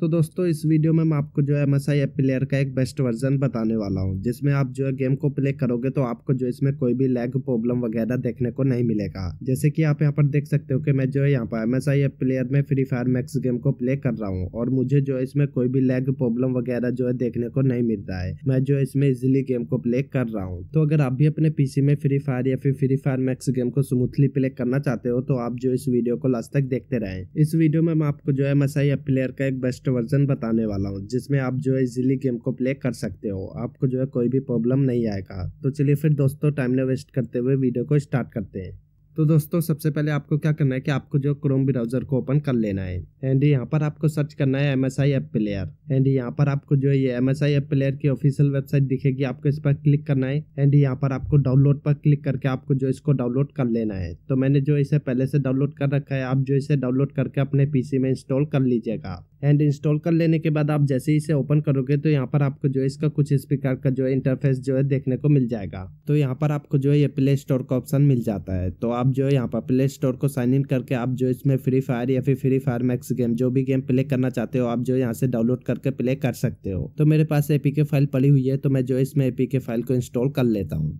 तो दोस्तों इस वीडियो में मैं आपको जो है M S I app player का एक बेस्ट वर्जन बताने वाला हूँ जिसमें आप जो है गेम को प्ले करोगे तो आपको जो इसमें कोई भी लैग प्रॉब्लम वगैरह देखने को नहीं मिलेगा जैसे कि आप यहाँ पर देख सकते हो कि मैं जो है यहाँ पर M S I app player में फ्री फायर मैक्स गेम को प्ले कर रहा हूँ और मुझे जो है इसमें कोई भी लैग प्रॉब्लम वगैरह जो है देखने को नहीं मिल रहा है मैं जो इसमें इजिली गेम को प्ले कर रहा हूँ तो अगर आप भी अपने पीसी में फ्री फायर या फिर फ्री फायर मैक्स गेम को स्मूथली प्ले करना चाहते हो तो आप जो इस वीडियो को लास्ट तक देखते रहे इस वीडियो में मैं आपको जो है M S I app player का एक बेस्ट वर्जन बताने वाला हूँ जिसमें आप जो है इजीली गेम को प्ले कर सकते हो आपको जो है कोई भी प्रॉब्लम नहीं आएगा तो चलिए फिर दोस्तों टाइम ने वेस्ट करते हुए वीडियो को स्टार्ट करते हैं तो दोस्तों सबसे पहले आपको क्या करना है कि आपको जो क्रोम ब्राउजर को ओपन कर लेना है एंड यहाँ पर आपको सर्च करना है M S I app player and यहाँ पर आपको जो ये M S I app player की ऑफिशियल वेबसाइट दिखेगी आपको इस पर क्लिक करना है एंड यहाँ पर आपको डाउनलोड पर क्लिक करके आपको जो इसको डाउनलोड कर लेना है तो मैंने जो इसे पहले से डाउनलोड कर रखा है आप जो इसे डाउनलोड करके अपने पीसी में इंस्टॉल कर लीजिएगा एंड इंस्टॉल कर लेने के बाद आप जैसे ही इसे ओपन करोगे तो यहाँ पर आपको जो है इसका कुछ इस प्रकार का जो है इंटरफेस जो है देखने को मिल जाएगा तो यहाँ पर आपको जो है ये प्ले स्टोर का ऑप्शन मिल जाता है तो आप आप जो है यहाँ पर प्ले स्टोर को साइन इन करके आप जो इसमें फ्री फायर या फिर फ्री फायर मैक्स गेम जो भी गेम प्ले करना चाहते हो आप जो यहाँ से डाउनलोड करके प्ले कर सकते हो तो मेरे पास एपी फाइल पड़ी हुई है तो मैं जो इसमें एपी फाइल को इंस्टॉल कर लेता हूँ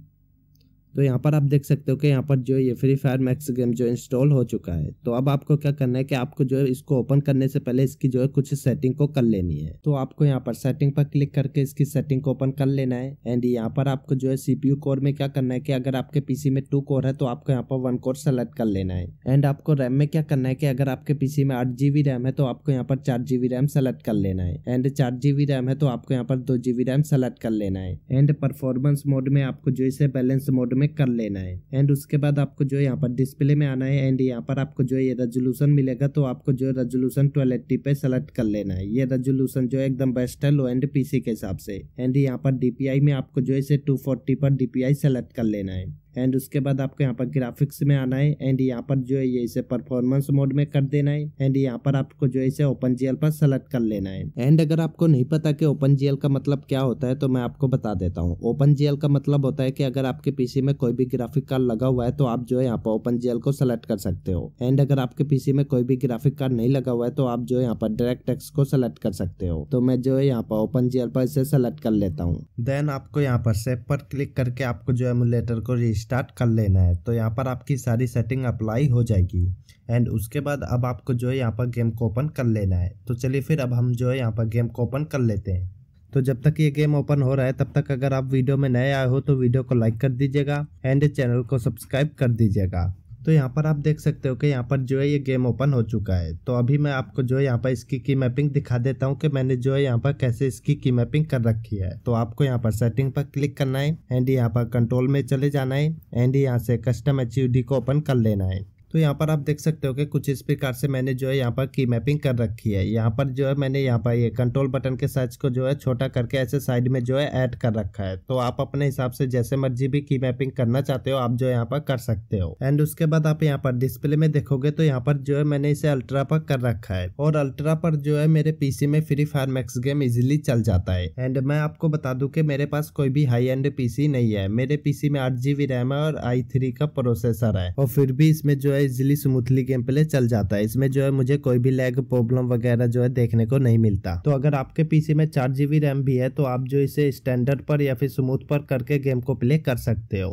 तो यहाँ पर आप देख सकते हो कि यहाँ पर जो ये फ्री फायर मैक्स गेम जो इंस्टॉल हो चुका है तो अब आपको क्या करना है कि आपको जो है इसको ओपन करने से पहले इसकी जो है कुछ सेटिंग को कर लेनी है तो आपको यहाँ पर सेटिंग पर क्लिक करके इसकी सेटिंग को ओपन कर लेना है एंड यहाँ पर आपको जो है सीपीयू कोर में क्या करना है की अगर आपके पीसी में टू कोर है तो आपको यहाँ पर वन कोर सेलेक्ट कर लेना है एंड आपको रैम में क्या करना है की अगर आपके पीसी में आठ जीबी रैम है तो आपको यहाँ पर चार जीबी रैम सेलेक्ट कर लेना है एंड चार जीबी रैम है तो आपको यहाँ पर दो जीबी रैम सेलेक्ट कर लेना है एंड परफॉर्मेंस मोड में आपको जो इसे बैलेंस मोड में कर लेना है एंड उसके बाद आपको जो यहाँ पर डिस्प्ले में आना है एंड यहाँ पर आपको जो ये रेजोल्यूशन मिलेगा तो आपको जो रेजोल्यूशन ट्वेल्व पे सेलेक्ट कर लेना है ये रेजोल्यूशन जो एकदम बेस्ट है लो एंड पीसी के हिसाब से एंड यहाँ पर डीपीआई में आपको जो है टू फोर्टी पर डीपीआई सेलेक्ट कर लेना है एंड उसके बाद आपको यहाँ पर ग्राफिक्स में आना है एंड यहाँ पर जो है ये इसे परफॉर्मेंस मोड में कर देना है एंड यहाँ पर आपको जो है इसे ओपन जीएल पर सेलेक्ट कर लेना है एंड अगर आपको नहीं पता कि ओपन जीएल का मतलब क्या होता है तो मैं आपको बता देता हूँ ओपन जीएल का मतलब होता है कि अगर आपके पीसी में कोई भी ग्राफिक कार्ड लगा हुआ है तो आप जो है यहाँ पर ओपन जीएल को सेलेक्ट कर सकते हो एंड अगर आपके पीसी में कोई भी ग्राफिक कार्ड नहीं लगा हुआ है तो आप जो है यहाँ पर डायरेक्ट टेक्स को सेलेक्ट कर सकते हो तो मैं जो है यहाँ पर ओपन जीएल पर इसे सेलेक्ट कर लेता हूँ देन आपको यहाँ पर सेप पर क्लिक करके आपको जो एमुलेटर को रजिस्टर स्टार्ट कर लेना है तो यहाँ पर आपकी सारी सेटिंग अप्लाई हो जाएगी एंड उसके बाद अब आपको जो है यहाँ पर गेम को ओपन कर लेना है तो चलिए फिर अब हम जो है यहाँ पर गेम को ओपन कर लेते हैं तो जब तक ये गेम ओपन हो रहा है तब तक अगर आप वीडियो में नए आए हो तो वीडियो को लाइक कर दीजिएगा एंड चैनल को सब्सक्राइब कर दीजिएगा तो यहाँ पर आप देख सकते हो कि यहाँ पर जो है ये गेम ओपन हो चुका है तो अभी मैं आपको जो है यहाँ पर इसकी की मैपिंग दिखा देता हूँ कि मैंने जो है यहाँ पर कैसे इसकी की मैपिंग कर रखी है तो आपको यहाँ पर सेटिंग पर क्लिक करना है एंड यहाँ पर कंट्रोल में चले जाना है एंड यहाँ से कस्टम एच को ओपन कर लेना है तो यहाँ पर आप देख सकते हो कि कुछ इस प्रकार से मैंने जो है यहाँ पर की मैपिंग कर रखी है यहाँ पर जो है मैंने यहाँ पर ये कंट्रोल बटन के साइज को जो है छोटा करके ऐसे साइड में जो है ऐड कर रखा है तो आप अपने हिसाब से जैसे मर्जी भी की मैपिंग करना चाहते हो आप जो यहाँ पर कर सकते हो एंड उसके बाद आप यहाँ पर डिस्प्ले में देखोगे तो यहाँ पर जो है मैंने इसे अल्ट्रा पर कर रखा है और अल्ट्रा पर जो है मेरे पीसी में free fire max game easily चल जाता है एंड मैं आपको बता दू की मेरे पास कोई भी हाई एंड पीसी नहीं है मेरे पीसी में आठ रैम है और आई थ्री का प्रोसेसर है और फिर भी इसमें जो है है इजिली स्मूथली गेम प्ले चल जाता है इसमें जो है मुझे कोई भी लैग प्रॉब्लम वगैरह जो है देखने को नहीं मिलता तो अगर आपके पीसी में चार जीबी रैम भी है तो आप जो इसे स्टैंडर्ड पर या फिर स्मूथ पर करके गेम को प्ले कर सकते हो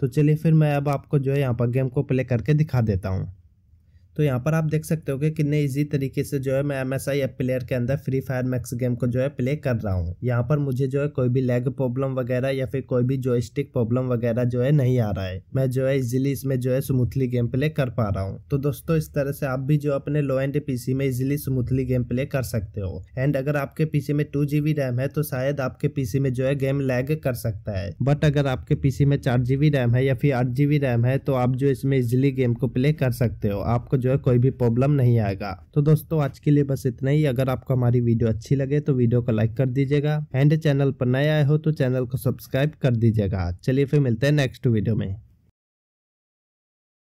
तो चलिए फिर मैं अब आपको जो है यहाँ पर गेम को प्ले करके दिखा देता हूँ तो यहाँ पर आप देख सकते हो कि कितने इजी तरीके से जो है मैं M S I app player के अंदर फ्री फायर मैक्स गेम को जो है प्ले कर रहा हूँ यहाँ पर मुझे जो है कोई भी लेग प्रॉब्लम वगैरह या फिर कोई भी जॉयस्टिक प्रॉब्लम वगैरह जो है नहीं आ रहा है मैं जो है इजिली इसमें जो है स्मूथली गेम प्ले कर पा रहा हूँ तो दोस्तों इस तरह से आप भी जो अपने लो एंड पीसी में इजिली स्मूथली गेम प्ले कर सकते हो एंड अगर आपके पीसी में टू जीबी रैम है तो शायद आपके पीसी में जो है गेम लैग कर सकता है बट अगर आपके पीसी में चार जीबी रैम है या फिर आठ जीबी रैम है तो आप जो इसमें इजिली गेम को प्ले कर सकते हो आपको जो है कोई भी प्रॉब्लम नहीं आएगा तो दोस्तों आज के लिए बस इतना ही अगर आपको हमारी वीडियो अच्छी लगे तो वीडियो को लाइक कर दीजिएगा एंड चैनल पर नए आए हो तो चैनल को सब्सक्राइब कर दीजिएगा चलिए फिर मिलते हैं नेक्स्ट वीडियो में